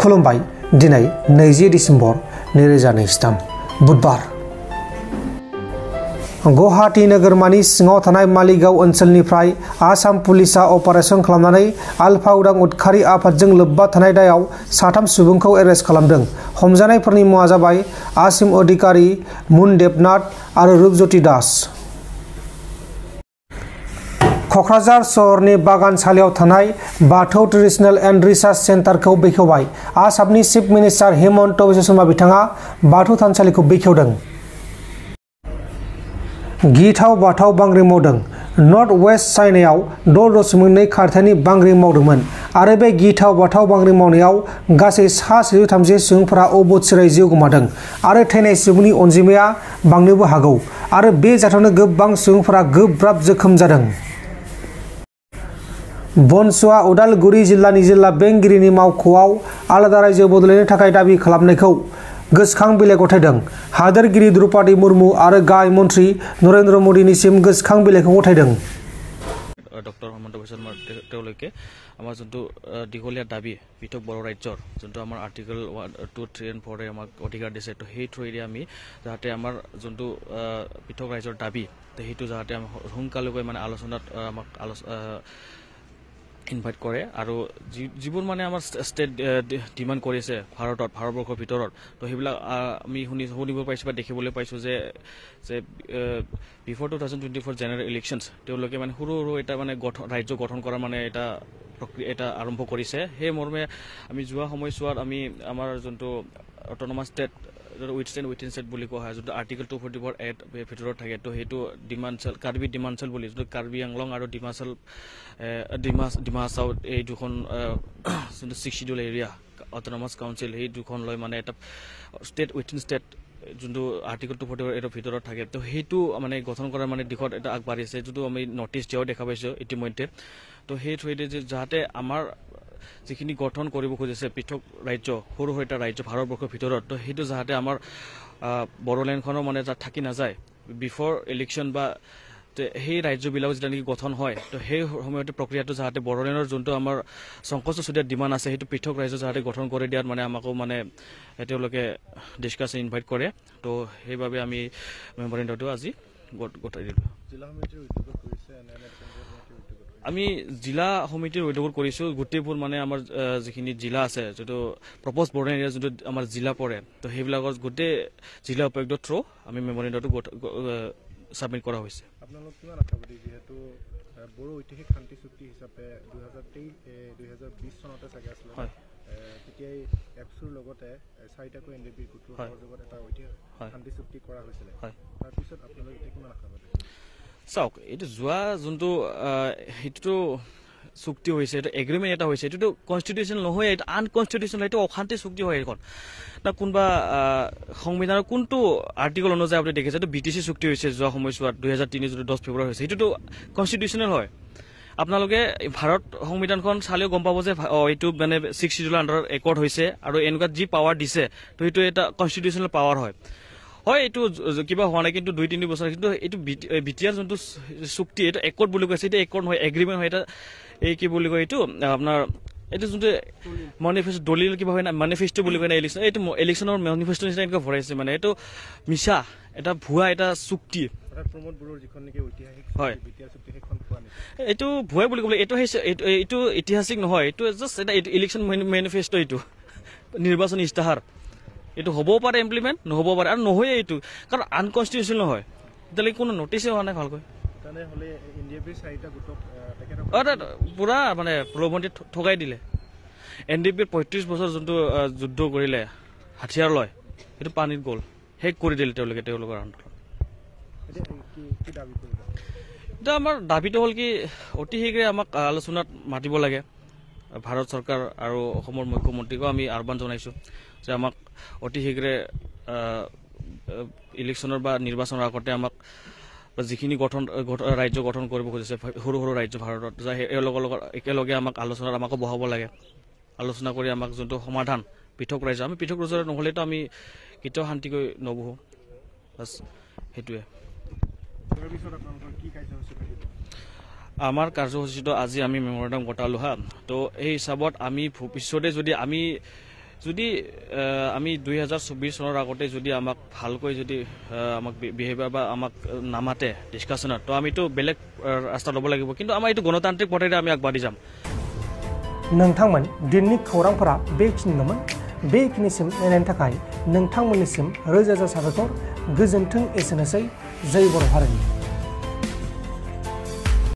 खुलुमबाय दिनै नैजि डिसेम्बर नैरोजा नैजिथाम बुधबार गुवाहाटी नोगोरमानि सिङाव थानाय मालिगाव ओनसोलनिफ्राय आसाम पुलिसा अपारेशन खालामनानै आल्फा उदां उदखारि आफादजों लोब्बा थानाय दायाव साथाम सुबुंखौ एरेस्ट खालामदों हमजानायफोरनि मुङा जाबाय आसिम अधिकारी मुन देबनाथ आरो रूपज्योति दास क'क्राझार सहरनि बागानसालियाव थानाय बाथौ ट्रेडिशनल एंड रिसार्च सेंटर को बेखेवबाय आसामनि चीफ मिनिस्टर हिमंत विश्व शर्मा बिथाङा बाथौ को बेखेवदों गीथाव बाथाव बांग्रि मावदों नर्थ वेस्ट चाइनायाव द' दशमिक नै खारथायनि बांग्रि मावदोंमोन आरो बे गीथाव बाथाव बांग्रि मावनायाव गासै सा सेजौ थामजि सुबुंफोरा अबथिरै जिउ गोमादों आरो थैनाय सुबुंनि अनजिमाया बांनोबो हागौ आरो बे जाथावनो गोबां सुबुंफोरा गोब्राब जोखोम जादों बनसुआ उदालगुरी जिला निजिला बेंगिरी मावख'आव आलादा रायजो बदलायनो थाखाय दाबि खालामनायखौ गोसोखां बिलाइ गथायदों हादोरगिरि द्रौपदी मुर्मु आरो गाहाय मन्त्रि नरेन्द्र मोदीनिसिम गोसोखां बिलाइखौ गथायदों ডক্টৰ হেমন্ত শৰ্মা তেওঁলৈকে আমাৰ যোনটো দীঘলীয়া দাবী পৃথক বড়ো ৰাজ্যৰ যোনটো আমাৰ article one two three and ফ'ৰে আমাক অধিকাৰ দিছে ত' সেই থ্ৰুৱেদি আমি যাতে আমাৰ যোনটো পৃথক ৰাজ্যৰ দাবী সেইটো যাতে আমি সোনকালেকৈ মানে আলোচনাত আমাক আলোচনা ইনভাইট কৰে আৰু যিবোৰ মানে আমাৰ ষ্টেট ডিমাণ্ড কৰিছে ভাৰতত ভাৰতবৰ্ষৰ ভিতৰত তো সেইবিলাক আমি শুনি শুনিব পাইছোঁ বা দেখিবলৈ পাইছোঁ যে যে before two thousand twenty four general elections তেওঁলোকে মানে সৰু সৰু এটা মানে গঠন ৰাজ্য গঠন কৰাৰ মানে এটা প্ৰক্ৰিয়া এটা আৰম্ভ কৰিছে সেই মৰ্মে আমি যোৱা সময়ছোৱাত আমি আমাৰ যোনটো autonomous state with stand with inside বুলি কোৱা হয় যোনটো article two forty four eight ভিতৰত থাকে ত' সেইটো ডিমাঞ্চল কাৰ্বি ডিমাঞ্চল বুলি যোনটো কাৰ্বি আংলং আৰু ডিমাচল ডিমা ডিমা চাউথ এই দুখন যোনটো six schedule area autonomous council সেই দুখন লৈ মানে এটা ষ্টেট উইথিন ষ্টেট যোনটো আৰ্টিকল টু ফৰ্টি এইটোৰ ভিতৰত থাকে তো সেইটো মানে গঠন কৰাৰ মানে দিশত এটা আগবাঢ়িছে যোনটো আমি নটিছ দিয়াও দেখা পাইছোঁ ইতিমধ্যে তো সেই থ্ৰুইদে যাতে আমাৰ যিখিনি গঠন কৰিব খুজিছে পৃথক ৰাজ্য সৰু সৰু এটা ৰাজ্য ভাৰতবৰ্ষৰ ভিতৰত তো সেইটো যাতে আমাৰ বড়োলেণ্ডখনৰ মানে তাত থাকি নাযায় বিফৰ ইলেকশ্যন বা সেই ৰাজ্যবিলাক যেতিয়া নেকি গঠন হয় তো সেই সময়তে প্ৰক্ৰিয়াটো যাতে বড়োলেণ্ডৰ যোনটো আমাৰ শংকৰ চুৰীয়া ডিমাণ্ড আছে সেইটো পৃথক ৰাজ্য যাতে গঠন কৰি দিয়াত মানে আমাকো মানে তেওঁলোকে ডিছকাছ ইনভাইট কৰে তো সেইবাবে আমি মেম'ৰেণ্ডটো আজি গোটাই দিলোঁ আমি জিলা সমিতিৰ উদ্যোগত কৰিছোঁ গোটেইবোৰ মানে আমাৰ যিখিনি জিলা আছে যিটো প্ৰপজ বৰ্ডাৰ এৰিয়া যোনটো আমাৰ জিলা পৰে তো সেইবিলাকত গোটেই জিলা উপায়ুক্ত থ্ৰু আমি মেম'ৰেণ্ডটো ছাবমিট কৰা হৈছে হয় তেতিয়াই এপছুৰ লগতে চাৰিটাকৈ এন ডি পিৰ গোটৰ সহযোগত এটা শান্তি চুক্তি কৰা হৈছিলে তাৰপিছত আপোনালোকে এতিয়া কিমান আশা কৰে চাওক এইটো যোৱা যোনটো সেইটোতো চুক্তি হৈছে এইটো এগ্ৰিমেণ্ট এটা হৈছে এইটোতো কনষ্টিটিউশ্যন নহয় আনকনষ্টিটিউশ্যনেল এইটো অশান্তি চুক্তি হয় এইখন না কোনোবা সংবিধানৰ কোনটো আৰ্টিকল অনুযায়ী আপুনি দেখিছে এইটো বি টি চি চুক্তি হৈছে যোৱা সময়ছোৱাত দুহেজাৰ তিনি যোনটো দহ ফেব্ৰুৱাৰী হৈছে সেইটোতো কনষ্টিটিউশ্যনেল হয় আপোনালোকে ভাৰত সংবিধানখন চালেও গম পাব যে এইটো মানে ছিক্স চিডিউল আণ্ডাৰ একৰ্ড হৈছে আৰু এনেকুৱা যি পাৱাৰ দিছে তো সেইটো এটা কনষ্টিটিউচনেল পাৱাৰ হয় হয় এইটো কিবা হোৱা নাই কিন্তু দুই তিনি বছৰ কিন্তু এইটো বি টি আৰ যোনটো চুক্তি এইটো একৰ্ড বুলি কৈছে এতিয়া একৰ্ড নহয় এগ্ৰিমেণ্ট হয় এটা এই কি বুলি কয় এইটো আপোনাৰ এইটো যোনটো মেনিফেষ্ট দলিল কিবা হয় না মেনিফেষ্ট' বুলি কয় না ইলেকশ্যন এইটো ইলেকশ্যনৰ মেনিফেষ্ট' নিচিনা এনেকুৱা ভৰাইছে মানে এইটো মিছা এটা ভুৱা এটা চুক্তি এইটো ভুৱে বুলি ক'বলৈ এইটো আহিছে এইটো ইতিহাসিক নহয় এইটো জাষ্ট এটা ইলেকশ্যন মেনিফেষ্ট' এইটো নিৰ্বাচনী ইস্তাহাৰ এইটো হ'বও পাৰে ইমপ্লিমেণ্ট নহ'ব পাৰে আৰু নহয়েই এইটো কাৰণ আনকনষ্টিটিউচন নহয় এতিয়ালৈকে কোনো নটিচেই হোৱা নাই ভালকৈ পুৰা মানে প্ৰধানমন্ত্ৰীয়ে ঠগাই দিলে এন ডি পিৰ পঁয়ত্ৰিছ বছৰ যোনটো যুদ্ধ কৰিলে হাথিয়াৰ লয় সেইটো পানীত গ'ল শেষ কৰি দিলে তেওঁলোকে তেওঁলোকৰ আন্দোলন এতিয়া আমাৰ দাবীটো হ'ল কি অতি শীঘ্ৰে আমাক আলোচনাত মাতিব লাগে ভাৰত চৰকাৰ আৰু অসমৰ মুখ্যমন্ত্ৰীকো আমি আহ্বান জনাইছোঁ যে আমাক অতি শীঘ্ৰে ইলেকশ্যনৰ বা নিৰ্বাচনৰ আগতে আমাক যিখিনি গঠন ৰাজ্য গঠন কৰিব খুজিছে সৰু সৰু ৰাজ্য ভাৰতত যে এওঁলোকৰ লগত একেলগে আমাক আলোচনাত আমাকো বহাব লাগে আলোচনা কৰি আমাক যোনটো সমাধান পৃথক ৰাজ্য আমি পৃথক ৰাজ্য নহ'লেতো আমি কেতিয়াও শান্তিকৈ নবহোঁ বাছ সেইটোৱে আমাৰ কাৰ্যসূচীটো আজি আমি মেমৰেণ্ডাম গতালো হা তো এই হিচাপত আমি ভৱিষ্যতে যদি আমি যদি আমি দুই হাজাৰ চৌবিছ চনৰ আগতে যদি আমাক ভালকৈ যদি আমাক বিহেভিয়াৰ বা আমাক নামাতে ডিছকাশ্যনত তো আমিতো বেলেগ ৰাস্তা ল'ব লাগিব কিন্তু আমাৰ এইটো গণতান্ত্ৰিক পথেৰে আমি আগবাঢ়ি যাম নোথামান দিনী খৌৰাংৰা বেখিনিমান বেখিনিম এনে থাকাই নোথামনিম ৰজা যা সাগতৰ গোজন থং এসেনেছে زي برهرني